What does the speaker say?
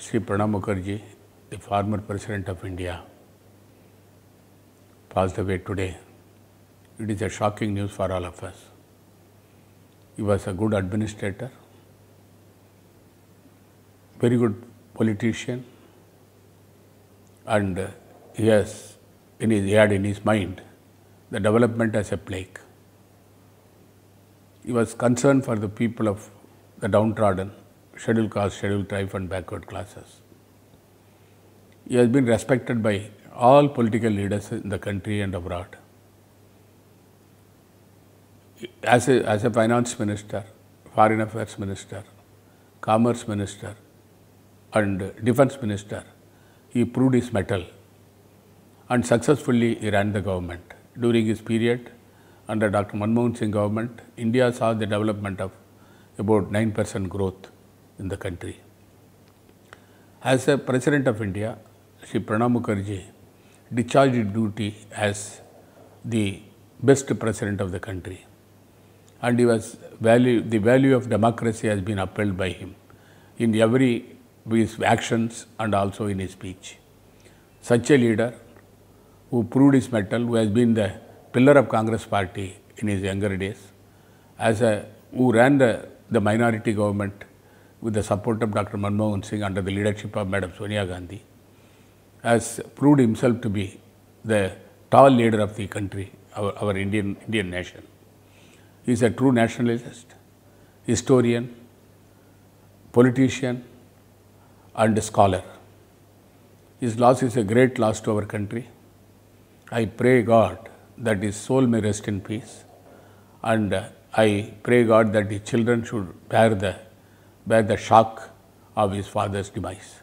Sri Pranab Mukherjee, the former President of India, passed away today. It is a shocking news for all of us. He was a good administrator, very good politician, and he, has in his, he had in his mind the development as a plague. He was concerned for the people of the downtrodden scheduled caste, scheduled tribe and backward classes. He has been respected by all political leaders in the country and abroad. As a, as a finance minister, foreign affairs minister, commerce minister and defense minister, he proved his mettle and successfully he ran the government. During his period, under Dr. Manmohan Singh government, India saw the development of about 9 percent growth in the country. As a President of India, Sri Pranab Mukherjee discharged duty as the best president of the country and he was value, the value of democracy has been upheld by him in every his actions and also in his speech. Such a leader who proved his mettle, who has been the pillar of Congress party in his younger days, as a who ran the, the minority government with the support of Dr. Manmohan Singh under the leadership of Madam Sonia Gandhi, has proved himself to be the tall leader of the country, our, our Indian, Indian nation. He is a true nationalist, historian, politician, and scholar. His loss is a great loss to our country. I pray God that his soul may rest in peace, and uh, I pray God that his children should bear the by the shock of his father's demise.